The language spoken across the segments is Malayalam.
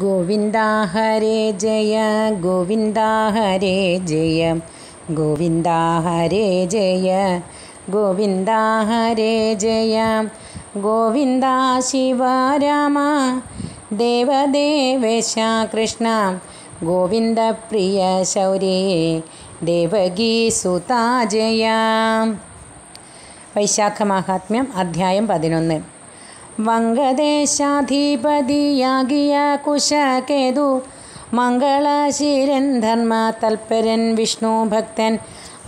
ഗോവിന്ദ ഹരേ ജയ ഗോവിന്ദ ഹരേ ജയ ഗോവിന്ദ ഹരേ ജയ ഗോവിന്ദ ഹരേ ജയ ഗോവിന്ദ ശിവ രാമ ദേവദേവേശ കൃഷ്ണ പ്രിയ ശൗര്യേ ദേവഗീ സുതാ ജയ വൈശാഖ മഹാത്മ്യം അധ്യായം പതിനൊന്ന് വങ്കദേശാധിപതിയാകിയ കുശകേതു മംഗളശീരൻ ധർമ്മ തൽപരൻ വിഷ്ണു ഭക്തൻ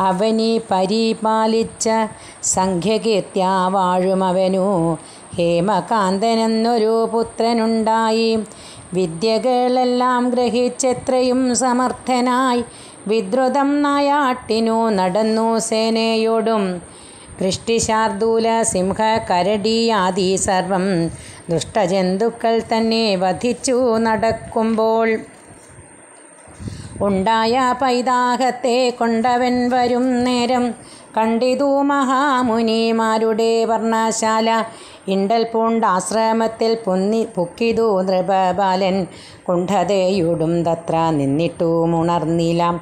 അവനി പരിപാലിച്ച സംഖ്യകീർത്യാ വാഴുമവനു ഹേമകാന്തനെന്നൊരു പുത്രനുണ്ടായി വിദ്യകളെല്ലാം ഗ്രഹിച്ചെത്രയും സമർത്ഥനായി വിദ്രുതം നായാട്ടിനു നടന്നു സേനയോടും വൃഷ്ടിശാർദൂല സിംഹ കരടി ആദി സർവം ദുഷ്ടജന്തുക്കൾ തന്നെ വധിച്ചു നടക്കുമ്പോൾ ഉണ്ടായ പൈതാഹത്തെ കൊണ്ടവൻ വരും നേരം കണ്ടിതു മഹാമുനിമാരുടെ വർണ്ണശാല ഇണ്ടൽ പൂണ്ടാശ്രമത്തിൽ പുന്നി പുക്കിതു നൃപബാലൻ കുണ്ഠതയുടും തത്ര നിന്നിട്ടു ഉണർന്നിലാം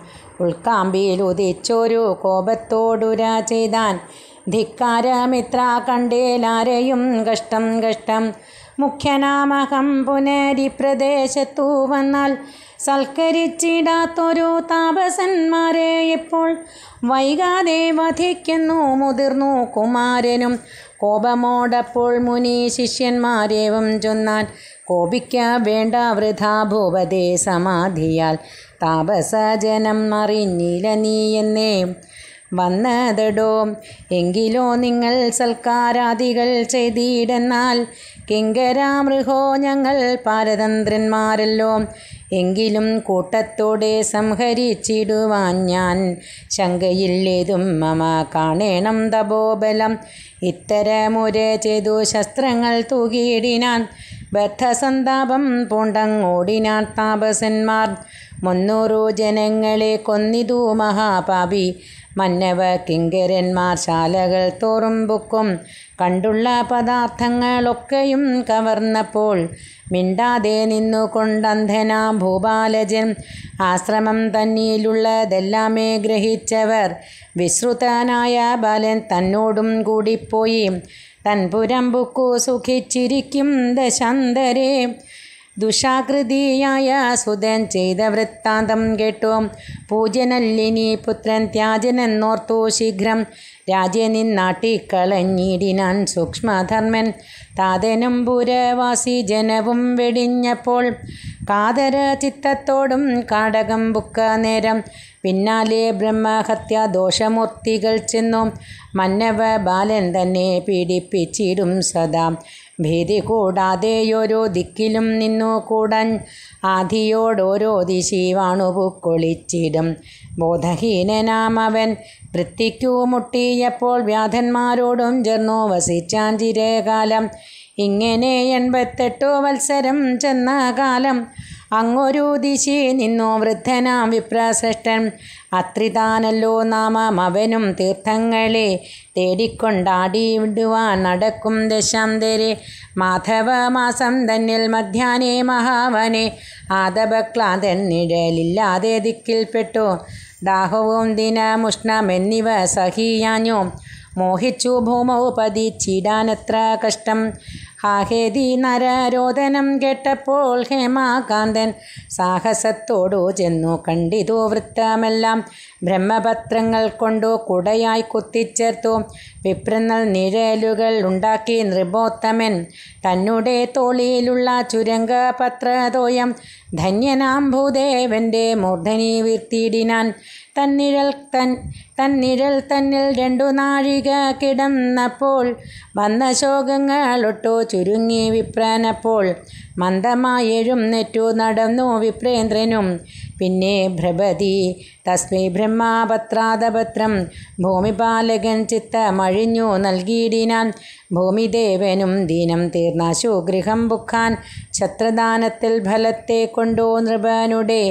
ഉൾക്കാമ്പിയിൽ ഉദിച്ചൊരു കോപത്തോടുര ചെയ്താൻ ധിക്കാരമിത്ര കണ്ടേലാരെയും കഷ്ടം കഷ്ടം മുഖ്യനാമകം പുനരിപ്രദേശത്തു വന്നാൽ സൽക്കരിച്ചിടാത്തൊരു താപസന്മാരെ ഇപ്പോൾ വൈകാതെ വധിക്കുന്നു മുതിർന്നു കുമാരനും കോപമോടപ്പോൾ മുനി ശിഷ്യന്മാരേവം ചൊന്നാൻ കോപിക്ക വേണ്ട വൃഥാ ഭൂപതേ സമാധിയാൽ താപസജനം അറിഞ്ഞില്ല നീ എന്നേ വന്നതടോ എങ്കിലോ നിങ്ങൾ സൽക്കാരാദികൾ ചെയ്തിടന്നാൽ കിങ്കരാമൃഹോ ഞങ്ങൾ പാരതന്ത്രന്മാരല്ലോ എങ്കിലും കൂട്ടത്തോടെ സംഹരിച്ചിടുവാൻ ഞാൻ ശങ്കയില്ലേതും മമ കാണേണം തപോബലം ഇത്തരമൊരു ചെയ്തു ശസ്ത്രങ്ങൾ തൂകിയിടിനാൻ ബദ്ധസന്താപം പൂണ്ടങ്ങോടിനാൻ താപസന്മാർ മുന്നൂറു ജനങ്ങളെ കൊന്നിതു മഹാപാപി മന്നവ കിങ്കരന്മാർ ശാലകൾ തോറും ബുക്കും കണ്ടുള്ള പദാർത്ഥങ്ങളൊക്കെയും കവർന്നപ്പോൾ മിണ്ടാതെ കൊണ്ടന്ധനാം ഭൂപാലജൻ ആശ്രമം തന്നിയിലുള്ളതെല്ലാമേ ഗ്രഹിച്ചവർ വിശ്രുതനായ ബാലൻ തന്നോടും കൂടിപ്പോയി തൻപുരം ബുക്കു സുഖിച്ചിരിക്കും ദശാന്തരേ ദുഷാകൃതിയായ സുതൻ ചെയ്ത വൃത്താന്തം കേട്ടു പൂജനല്ലിനി പുത്രൻ ത്യാജനെന്നോർത്തു ശീഘ്രം രാജനിൻ നാട്ടിക്കളഞ്ഞിടിനാൻ സൂക്ഷ്മധർമ്മൻ താതനും പുരവാസി ജനവും വെടിഞ്ഞപ്പോൾ കാതര ചിത്തത്തോടും കാടകം ബുക്ക നേരം പിന്നാലെ ബ്രഹ്മഹത്യ ദോഷമൂർത്തികൾ ചെന്നു മന്നവ ബാലൻ തന്നെ പീഡിപ്പിച്ചിടും സദാ ഭീതി ഓരോ ദിക്കിലും നിന്നു കൂടൻ ആധിയോടോരോ ദിശീവാണു പൂക്കൊളിച്ചിടും ബോധഹീനനാമവൻ വൃത്തിക്കു മുട്ടിയപ്പോൾ വ്യാധന്മാരോടും ചേർന്നു വസിച്ചാൻ ചിരകാലം ഇങ്ങനെ എൺപത്തെട്ടു വത്സരം ചെന്ന കാലം അങ്ങൊരു ദിശി നിന്നു വൃദ്ധനാം വിപ്രശ്രേഷ്ഠൻ അത്രിതാനല്ലോ നാമം അവനും തീർത്ഥങ്ങളെ തേടിക്കൊണ്ടാടിവിടുവാൻ നടക്കും ദശാന്തരെ മാസം തന്നിൽ മധ്യാനെ മഹാവനെ ആദപക്ലാതൻ നിഴലില്ലാതെ ദിക്കിൽപ്പെട്ടു ദാഹവും ദിനമുഷ്ണം എന്നിവ സഹിയാഞ്ഞു മോഹിച്ചു ഭൂമൗപതി ചീടാനത്ര കഷ്ടം ഹാഹേതി നരരോദനം കേട്ടപ്പോൾ ഹേമാകാന്തൻ സാഹസത്തോടു ചെന്നു കണ്ടിതോ വൃത്തമെല്ലാം ബ്രഹ്മപത്രങ്ങൾ കൊണ്ടു കുടയായി കുത്തിച്ചേർത്തു വിപ്രങ്ങൾ നിഴലുകൾ ഉണ്ടാക്കി നൃപോത്തമൻ തന്നുടെ തോളിയിലുള്ള ചുരംഗപത്രതോയം ധന്യനാം ഭൂദേവൻ്റെ മൂർധനി വീർത്തിയിടിനാൻ തന്നിഴൽ തൻ തന്നിഴൽ തന്നിൽ രണ്ടു നാഴിക കിടന്നപ്പോൾ വന്ന ശോകങ്ങളൊട്ടു ചുരുങ്ങി വിപ്രാനപ്പോൾ നെറ്റു നടന്നു വിപ്രേന്ദ്രനും പിന്നെ ഭ്രപതി തസ്മൈ ബ്രഹ്മാപത്രാതപത്രം ഭൂമിപാലകൻ ചിത്തമഴിഞ്ഞു നൽകിയിടിനാൻ ഭൂമിദേവനും ദീനം തീർന്നാശു ഗൃഹം ബുക്കാൻ ശത്രദാനത്തിൽ ഫലത്തെ കൊണ്ടോ നൃപനുടേ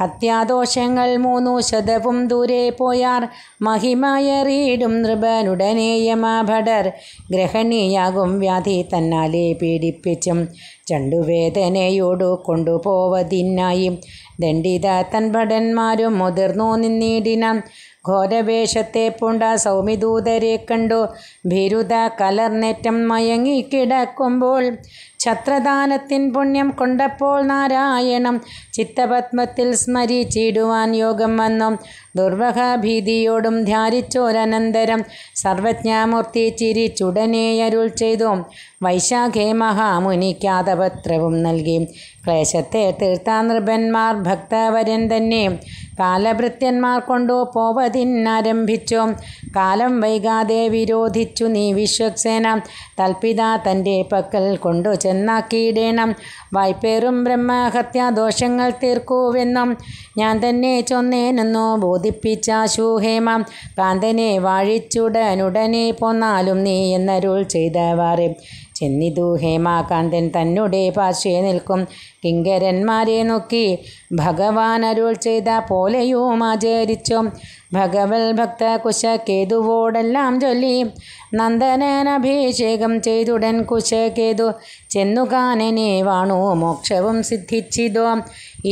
ഹത്യാദോഷങ്ങൾ മൂന്നു ശതവും ദൂരെ പോയാർ മഹിമയറിയിടും നൃപനുടനേയമാഭടർ ഗ്രഹണീയാകും വ്യാധി തന്നാലേ പീഡിപ്പിച്ചും ചണ്ടുവേദനയോടു കൊണ്ടുപോവതിന്നായി ദണ്ഡിത തൻഭടന്മാരും മുതിർന്നു നിന്നീടിനാം ഘോരവേഷത്തെ പൂണ്ട സൗമിദൂതരെ കണ്ടു ഭീരുത കലർനേറ്റം മയങ്ങിക്കിടക്കുമ്പോൾ ഛത്രദാനത്തിൻ പുണ്യം കൊണ്ടപ്പോൾ നാരായണം ചിത്തപത്മത്തിൽ സ്മരിച്ചിടുവാൻ യോഗം വന്നു ദുർവഹഭീതിയോടും ധ്യാനിച്ചോരനന്തരം സർവജ്ഞാമൂർത്തി ചിരിച്ചുടനെ അരുൾ ചെയ്തു വൈശാഖേ മഹാമുനിക്കാതപത്രവും നൽകി ക്ലേശത്തെ തീർത്താ നൃപന്മാർ ഭക്തവരൻ തന്നെ കാലഭൃത്യന്മാർ കൊണ്ടു പോവതിന്നാരംഭിച്ചു കാലം വൈകാതെ വിരോധിച്ചു നീ വിശ്വസേന തൽപിത തൻ്റെ പക്കൽ കൊണ്ടു എന്നാക്കിയിടേണം വായ്പേറും ദോഷങ്ങൾ തീർക്കൂവെന്നും ഞാൻ തന്നെ ചൊന്നേനെന്നു ബോധിപ്പിച്ച ശൂഹേമ കാന്തനെ വാഴിച്ചുടനുടനെ പോന്നാലും നീ എന്നരുൾ ചെയ്തവാറേ ചെന്നിതു ഹേമാകാന്തൻ തന്നുടെ പാർശ്വേ നിൽക്കും കിങ്കരന്മാരെ നോക്കി ഭഗവാൻ അരുൾ ചെയ്ത പോലെയും ആചരിച്ചു ഭഗവൽ ഭക്ത കുശകേതുവോടെല്ലാം ചൊല്ലി നന്ദനഭിഷേകം ചെയ്തുടൻ കുശകേതു ചെന്നുകാനനെ വാണു മോക്ഷവും സിദ്ധിച്ചിതോ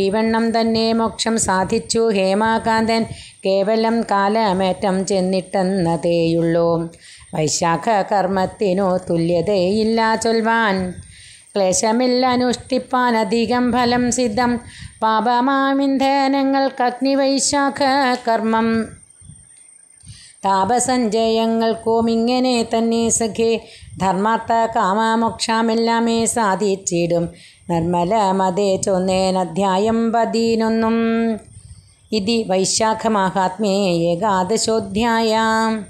ഈ വണ്ണം തന്നെ മോക്ഷം സാധിച്ചു ഹേമാകാന്തൻ കേവലം കാലമേറ്റം ചെന്നിട്ടെന്നതേയുള്ളൂ വൈശാഖ കർമ്മത്തിനു തുല്യതയില്ല ചൊൽവാൻ ക്ലേശമില്ല അനുഷ്ഠിപ്പാൻ അധികം ഫലം സിദ്ധം പാപമാമിന്ധനങ്ങൾക്ക് അഗ്നി വൈശാഖ കർമ്മം താപസഞ്ചയങ്ങൾക്കും ഇങ്ങനെ തന്നെ സഖേ ധർമാർത്ഥ കാമമോക്ഷാമെല്ലാമേ സാധിച്ചിടും നിർമ്മല നിർമ്മലമതേ ചൊന്നേനധ്യായം പതിനൊന്നും ഇതി വൈശാഖമാഹാത്മ്യേ ഏകാദശോധ്യായാം